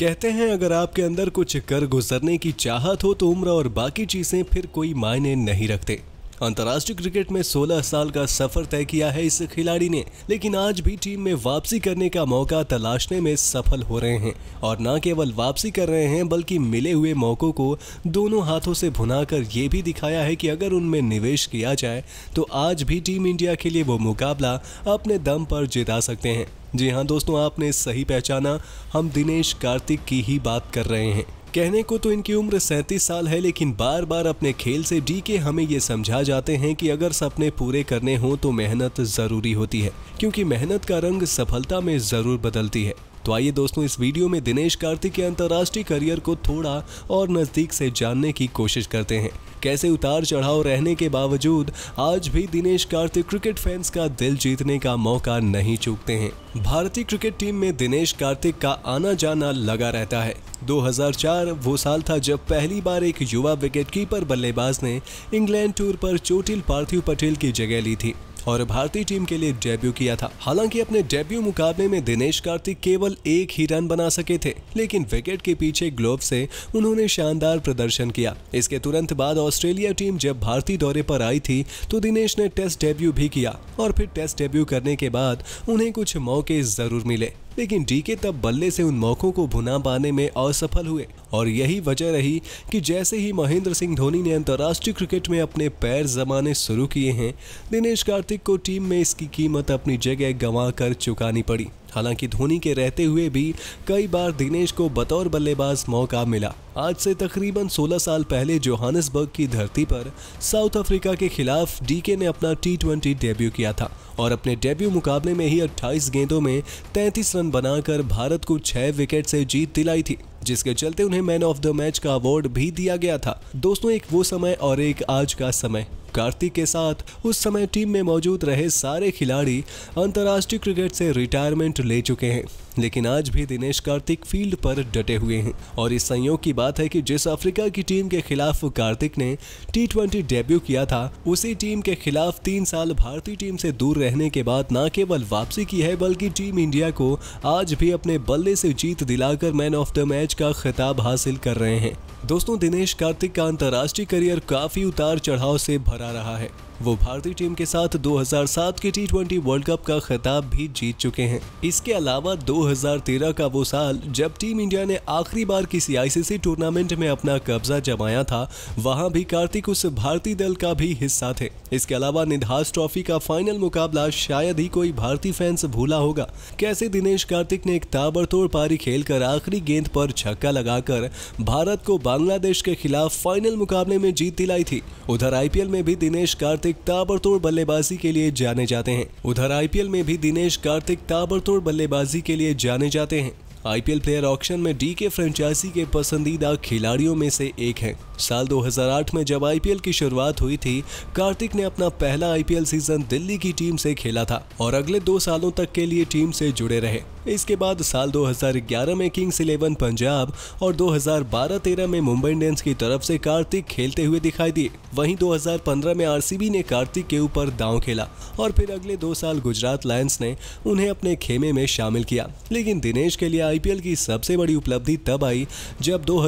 कहते हैं अगर आपके अंदर कुछ कर गुजरने की चाहत हो तो उम्र और बाकी चीजें फिर कोई मायने नहीं रखते अंतर्राष्ट्रीय क्रिकेट में 16 साल का सफर तय किया है इस खिलाड़ी ने लेकिन आज भी टीम में वापसी करने का मौका तलाशने में सफल हो रहे हैं और न केवल वापसी कर रहे हैं बल्कि मिले हुए मौकों को दोनों हाथों से भुनाकर ये भी दिखाया है कि अगर उनमें निवेश किया जाए तो आज भी टीम इंडिया के लिए वो मुकाबला अपने दम पर जिता सकते हैं जी हाँ दोस्तों आपने सही पहचाना हम दिनेश कार्तिक की ही बात कर रहे हैं कहने को तो इनकी उम्र सैंतीस साल है लेकिन बार बार अपने खेल से डी के हमें ये समझा जाते हैं कि अगर सपने पूरे करने हों तो मेहनत जरूरी होती है क्योंकि मेहनत का रंग सफलता में जरूर बदलती है तो आइए दोस्तों इस वीडियो में दिनेश कार्तिक के अंतर्राष्ट्रीय करियर को थोड़ा और नज़दीक से जानने की कोशिश करते हैं कैसे उतार चढ़ाव रहने के बावजूद आज भी दिनेश कार्तिक क्रिकेट फैंस का दिल जीतने का मौका नहीं चूकते हैं भारतीय क्रिकेट टीम में दिनेश कार्तिक का आना जाना लगा रहता है 2004 वो साल था जब पहली बार एक युवा विकेटकीपर बल्लेबाज ने इंग्लैंड टूर पर चोटिल पार्थिव पटेल की जगह ली थी और भारतीय टीम के लिए डेब्यू किया था हालांकि अपने डेब्यू मुकाबले में दिनेश कार्तिक केवल एक ही रन बना सके थे लेकिन विकेट के पीछे ग्लोव से उन्होंने शानदार प्रदर्शन किया इसके तुरंत बाद ऑस्ट्रेलिया टीम जब भारतीय दौरे पर आई थी तो दिनेश ने टेस्ट डेब्यू भी किया और फिर टेस्ट डेब्यू करने के बाद उन्हें कुछ मौके जरूर मिले लेकिन डीके तब बल्ले से उन मौकों को भुना पाने में असफल हुए और यही वजह रही कि जैसे ही महेंद्र सिंह धोनी ने अंतर्राष्ट्रीय क्रिकेट में अपने पैर जमाने शुरू किए हैं दिनेश कार्तिक को टीम में इसकी कीमत अपनी जगह गंवा कर चुकानी पड़ी हालांकि धोनी के रहते हुए भी कई बार दिनेश को बतौर बल्लेबाज मौका मिला आज से तकरीबन 16 साल पहले जोहानसबर्ग की धरती पर साउथ अफ्रीका के खिलाफ डीके ने अपना टी डेब्यू किया था और अपने डेब्यू मुकाबले में ही 28 गेंदों में 33 रन बनाकर भारत को 6 विकेट से जीत दिलाई थी जिसके चलते उन्हें मैन ऑफ द मैच का अवार्ड भी दिया गया था दोस्तों एक वो समय और एक आज का समय कार्तिक के साथ उस समय टीम में मौजूद रहे सारे खिलाड़ी अंतर्राष्ट्रीय क्रिकेट से रिटायरमेंट ले चुके हैं लेकिन आज भी दिनेश कार्तिक फील्ड पर डटे हुए हैं और इस संयोग की बात है कि जिस अफ्रीका की टीम के खिलाफ कार्तिक ने टी ट्वेंटी डेब्यू किया था उसी टीम के खिलाफ तीन साल भारतीय टीम से दूर रहने के बाद न केवल वापसी की है बल्कि टीम इंडिया को आज भी अपने बल्ले से जीत दिलाकर मैन ऑफ द मैच का खिताब हासिल कर रहे हैं दोस्तों दिनेश कार्तिक का अंतर्राष्ट्रीय करियर काफी उतार चढ़ाव से भरा करा रहा है वो भारतीय टीम के साथ 2007 के टी वर्ल्ड कप का खिताब भी जीत चुके हैं इसके अलावा 2013 का वो साल जब टीम इंडिया ने आखिरी बार किसी आईसीसी टूर्नामेंट में अपना कब्जा जमाया था वहां भी कार्तिक उस भारतीय दल का भी हिस्सा थे इसके अलावा निधास ट्रॉफी का फाइनल मुकाबला शायद ही कोई भारतीय फैंस भूला होगा कैसे दिनेश कार्तिक ने एक ताबड़तोड़ पारी खेल आखिरी गेंद पर छक्का लगाकर भारत को बांग्लादेश के खिलाफ फाइनल मुकाबले में जीत दिलाई थी उधर आई में भी दिनेश कार्तिक कार्तिक ताबड़तोड़ बल्लेबाजी के लिए जाने जाते हैं उधर आईपीएल में भी दिनेश कार्तिक ताबड़तोड़ बल्लेबाजी के लिए जाने जाते हैं आईपीएल प्लेयर ऑक्शन में डीके फ्रेंचाइजी के पसंदीदा खिलाड़ियों में से एक हैं। साल 2008 में जब आईपीएल की शुरुआत हुई थी कार्तिक ने अपना पहला आईपीएल सीजन दिल्ली की टीम से खेला था और अगले दो सालों तक के लिए टीम से जुड़े रहे इसके बाद साल 2011 में किंग्स इलेवन पंजाब और 2012-13 में मुंबई इंडियंस की तरफ से कार्तिक खेलते हुए दिखाई दिए वहीं 2015 में आरसीबी ने कार्तिक के ऊपर दांव खेला और फिर अगले दो साल गुजरात लायंस ने उन्हें अपने खेमे में शामिल किया लेकिन दिनेश के लिए आईपीएल की सबसे बड़ी उपलब्धि तब आई जब दो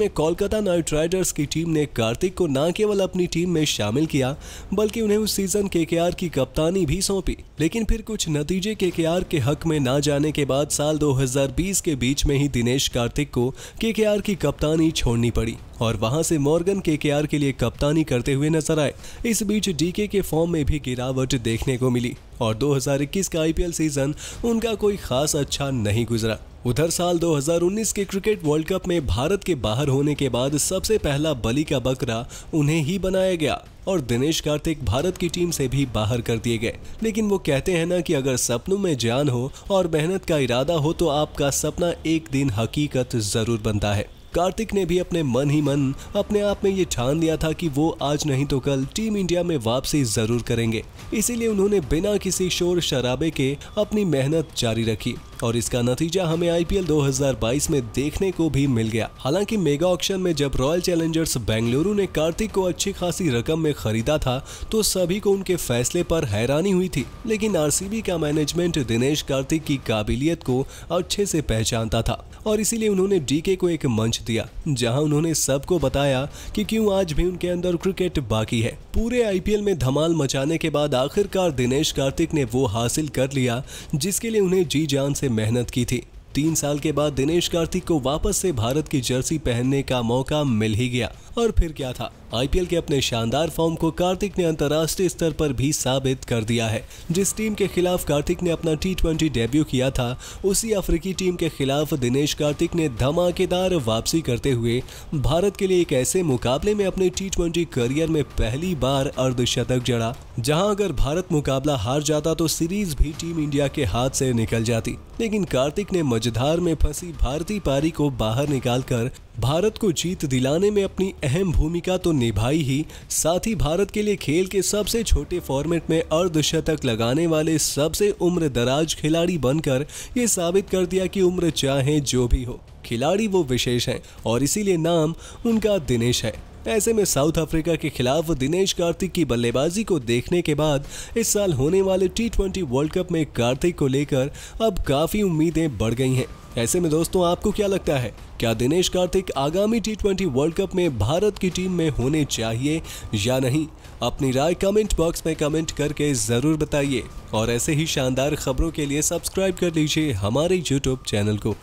में कोलकाता नाइट राइडर्स की टीम ने कार्तिक को न केवल अपनी टीम में शामिल किया बल्कि उन्हें उस सीजन के की कप्तानी भी सौंपी लेकिन फिर कुछ नतीजे के के हक में ना जाने के बाद साल 2020 के बीच में ही दिनेश कार्तिक को केकेआर की कप्तानी छोड़नी पड़ी और वहां से मॉर्गन के के लिए कप्तानी करते हुए नजर आए इस बीच डीके के फॉर्म में भी गिरावट देखने को मिली और 2021 का आईपीएल सीजन उनका कोई खास अच्छा नहीं गुजरा उधर साल 2019 के क्रिकेट वर्ल्ड कप में भारत के बाहर होने के बाद सबसे पहला बली का बकरा उन्हें ही बनाया गया और दिनेश कार्तिक भारत की टीम से भी बाहर कर दिए गए लेकिन वो कहते हैं ना कि अगर सपनों में जान हो और मेहनत का इरादा हो तो आपका सपना एक दिन हकीकत जरूर बनता है कार्तिक ने भी अपने मन ही मन अपने आप में ये ठान लिया था कि वो आज नहीं तो कल टीम इंडिया में वापसी जरूर करेंगे इसीलिए उन्होंने बिना किसी शोर शराबे के अपनी मेहनत जारी रखी और इसका नतीजा हमें आईपीएल 2022 में देखने को भी मिल गया हालांकि मेगा ऑक्शन में जब रॉयल चैलेंजर्स बेंगलुरु ने कार्तिक को अच्छी खासी रकम में खरीदा था तो सभी को उनके फैसले पर हैरानी हुई थी लेकिन आर का मैनेजमेंट दिनेश कार्तिक की काबिलियत को अच्छे से पहचानता था और इसीलिए उन्होंने डीके को एक मंच दिया जहां उन्होंने सबको बताया कि क्यों आज भी उनके अंदर क्रिकेट बाकी है पूरे आईपीएल में धमाल मचाने के बाद आखिरकार दिनेश कार्तिक ने वो हासिल कर लिया जिसके लिए उन्हें जी जान से मेहनत की थी तीन साल के बाद दिनेश कार्तिक को वापस से भारत की जर्सी पहनने का मौका मिल ही गया और फिर क्या था आईपीएल के अपने शानदार फॉर्म को कार्तिक ने अंतर्राष्ट्रीय स्तर पर भी साबित कर दिया है जिस टीम के खिलाफ कार्तिक ने अपना टी डेब्यू किया था उसी अफ्रीकी टीम के खिलाफ दिनेश कार्तिक ने धमाकेदार वापसी करते हुए भारत के लिए एक ऐसे मुकाबले में अपने टी करियर में पहली बार अर्धशतक जड़ा जहां अगर भारत मुकाबला हार जाता तो सीरीज भी टीम इंडिया के हाथ से निकल जाती लेकिन कार्तिक ने मझधार में फंसी भारतीय पारी को बाहर निकालकर भारत को जीत दिलाने में अपनी अहम भूमिका तो निभाई ही साथ ही भारत के लिए खेल के सबसे छोटे फॉर्मेट में अर्धशतक लगाने वाले सबसे उम्र दराज खिलाड़ी बनकर ये साबित कर दिया कि उम्र चाहे जो भी हो खिलाड़ी वो विशेष हैं और इसीलिए नाम उनका दिनेश है ऐसे में साउथ अफ्रीका के खिलाफ दिनेश कार्तिक की बल्लेबाजी को देखने के बाद इस साल होने वाले टी वर्ल्ड कप में कार्तिक को लेकर अब काफ़ी उम्मीदें बढ़ गई हैं ऐसे में दोस्तों आपको क्या लगता है क्या दिनेश कार्तिक आगामी टी ट्वेंटी वर्ल्ड कप में भारत की टीम में होने चाहिए या नहीं अपनी राय कमेंट बॉक्स में कमेंट करके ज़रूर बताइए और ऐसे ही शानदार खबरों के लिए सब्सक्राइब कर लीजिए हमारे यूट्यूब चैनल को